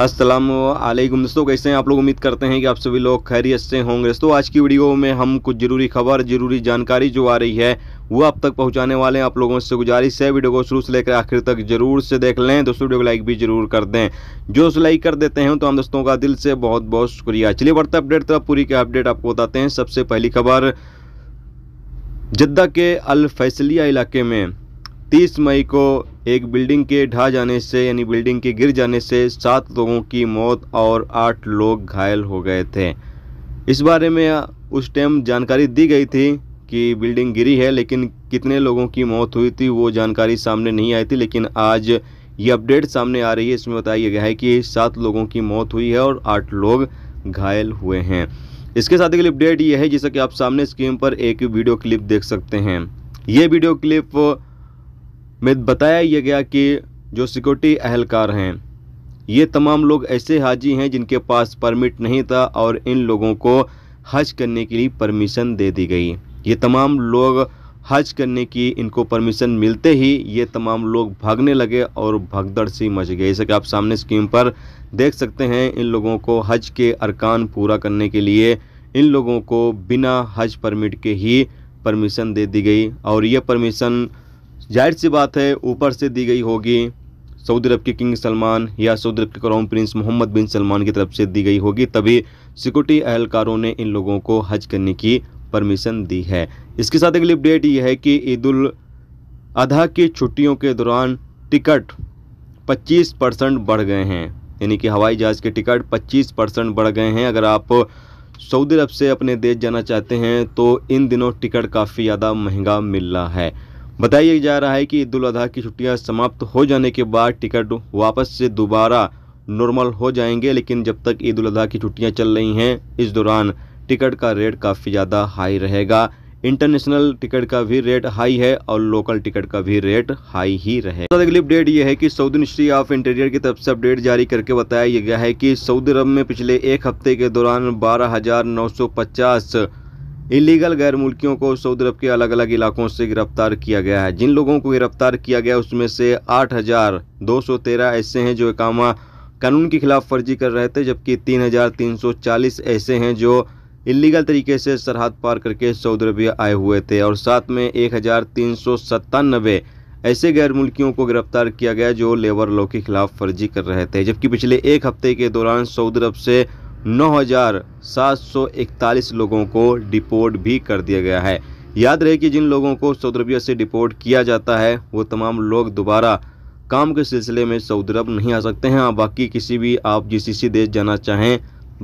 अस्सलाम वालेकुम दोस्तों कैसे हैं आप लोग उम्मीद करते हैं कि आप सभी लोग खैरियत से होंगे दोस्तों आज की वीडियो में हम कुछ ज़रूरी खबर ज़रूरी जानकारी जो आ रही है वो आप तक पहुंचाने वाले हैं आप लोगों से गुजारिश है वीडियो को शुरू से लेकर आखिर तक जरूर से देख लें दोस्तों वीडियो को लाइक भी जरूर कर दें जो उस लाइक कर देते हैं तो हम दोस्तों का दिल से बहुत बहुत शुक्रिया चलिए बढ़ते अपडेट तरफ तो पूरी के अपडेट आपको बताते हैं सबसे पहली खबर जद्दा के अल फैसलिया इलाके में तीस मई को एक बिल्डिंग के ढा जाने से यानी बिल्डिंग के गिर जाने से सात लोगों की मौत और आठ लोग घायल हो गए थे इस बारे में उस टाइम जानकारी दी गई थी कि बिल्डिंग गिरी है लेकिन कितने लोगों की मौत हुई थी वो जानकारी सामने नहीं आई थी लेकिन आज ये अपडेट सामने आ रही है इसमें बताया गया है कि सात लोगों की मौत हुई है और आठ लोग घायल हुए हैं इसके साथ एक अपडेट ये है जैसा कि आप सामने स्क्रीन पर एक वीडियो क्लिप देख सकते हैं ये वीडियो क्लिप में बताया यह गया कि जो सिक्योरिटी अहलकार हैं ये तमाम लोग ऐसे हाजी हैं जिनके पास परमिट नहीं था और इन लोगों को हज करने के लिए परमिशन दे दी गई ये तमाम लोग हज करने की इनको परमिशन मिलते ही ये तमाम लोग भागने लगे और भगदड़ सी मच गई जैसे कि आप सामने स्क्रीन पर देख सकते हैं इन लोगों को हज के अरकान पूरा करने के लिए इन लोगों को बिना हज परमिट के ही परमिशन दे दी गई और यह परमिशन जाहिर सी बात है ऊपर से दी गई होगी सऊदी अरब के किंग सलमान या सऊदी अरब के crown prince Mohammed bin Salman की तरफ से दी गई होगी तभी सिक्योरिटी अहलकारों ने इन लोगों को हज करने की परमिशन दी है इसके साथ अगली अपडेट यह है कि ईद उल अधा की छुट्टियों के दौरान टिकट 25 परसेंट बढ़ गए हैं यानी कि हवाई जहाज़ के टिकट 25 परसेंट बढ़ गए हैं अगर आप सऊदी अरब से अपने देश जाना चाहते हैं तो इन दिनों टिकट काफ़ी ज़्यादा महंगा मिल रहा है बताया जा रहा है कि ईद अजहा की छुट्टियां समाप्त हो जाने के बाद टिकट वापस से दोबारा नॉर्मल हो जाएंगे लेकिन जब तक ईद अजहा की छुट्टियां चल रही हैं इस दौरान टिकट का रेट काफ़ी ज़्यादा हाई रहेगा इंटरनेशनल टिकट का भी रेट हाई है और लोकल टिकट का भी रेट हाई ही रहेगा तो अगली अपडेट यह है कि सऊदी मिनिस्ट्री ऑफ इंटीरियर की तरफ से अपडेट जारी करके बताया गया है कि सऊदी अरब में पिछले एक हफ्ते के दौरान बारह इलीगल गैर मुल्कियों को सऊदी अरब के अलग अलग इलाकों से गिरफ्तार किया गया है जिन लोगों को गिरफ्तार किया गया उसमें से आठ हज़ार दो सौ तेरह ऐसे हैं जो इकामा कानून के खिलाफ फर्जी कर रहे थे जबकि तीन हज़ार तीन सौ चालीस ऐसे हैं जो इलीगल तरीके से सरहद पार करके सऊदी अरबिया आए हुए थे और साथ में एक हज़ार तीन सौ सत्तानबे ऐसे गैर मुल्कियों को गिरफ्तार किया गया जो लेबर लॉ के खिलाफ फर्जी कर रहे थे जबकि पिछले एक हफ्ते के दौरान सऊदी अरब से 9,741 लोगों को डिपोर्ट भी कर दिया गया है याद रहे कि जिन लोगों को सऊदी अरबिया से डिपोर्ट किया जाता है वो तमाम लोग दोबारा काम के सिलसिले में सऊदी अरब नहीं आ सकते हैं हाँ, बाकी किसी भी आप जिस देश जाना चाहें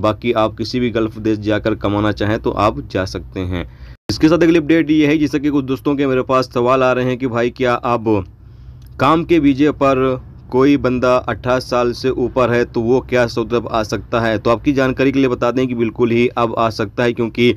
बाकी आप किसी भी गल्फ देश जाकर कमाना चाहें तो आप जा सकते हैं इसके साथ अगली अपडेट ये है जिससे कि कुछ दोस्तों के मेरे पास सवाल आ रहे हैं कि भाई क्या आप काम के वीजे पर कोई बंदा 18 साल से ऊपर है तो वो क्या सऊदी अरब आ सकता है तो आपकी जानकारी के लिए बता दें कि बिल्कुल ही अब आ सकता है क्योंकि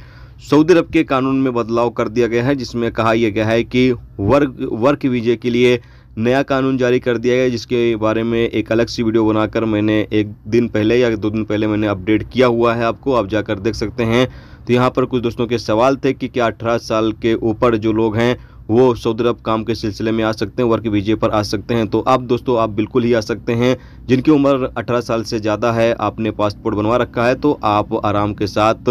सऊदी अरब के कानून में बदलाव कर दिया गया है जिसमें कहा यह गया है कि वर्क वर्क वीजे के लिए नया कानून जारी कर दिया गया जिसके बारे में एक अलग सी वीडियो बनाकर मैंने एक दिन पहले या दो दिन पहले मैंने अपडेट किया हुआ है आपको आप जाकर देख सकते हैं तो यहाँ पर कुछ दोस्तों के सवाल थे कि क्या अठारह साल के ऊपर जो लोग हैं वो सऊदी अरब काम के सिलसिले में आ सकते हैं वर्क वीजे पर आ सकते हैं तो आप दोस्तों आप बिल्कुल ही आ सकते हैं जिनकी उम्र अठारह साल से ज़्यादा है आपने पासपोर्ट बनवा रखा है तो आप आराम के साथ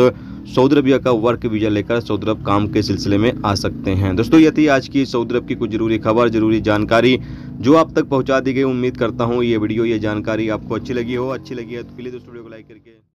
सऊदी अरबिया का वर्क वीज़ा लेकर सऊदी अरब काम के सिलसिले में आ सकते हैं दोस्तों ये थी आज की सऊदी अरब की कुछ ज़रूरी खबर ज़रूरी जानकारी जो आप तक पहुंचा दी गई उम्मीद करता हूं ये वीडियो ये जानकारी आपको अच्छी लगी हो अच्छी लगी है तो प्लीज़ उस वीडियो को लाइक करके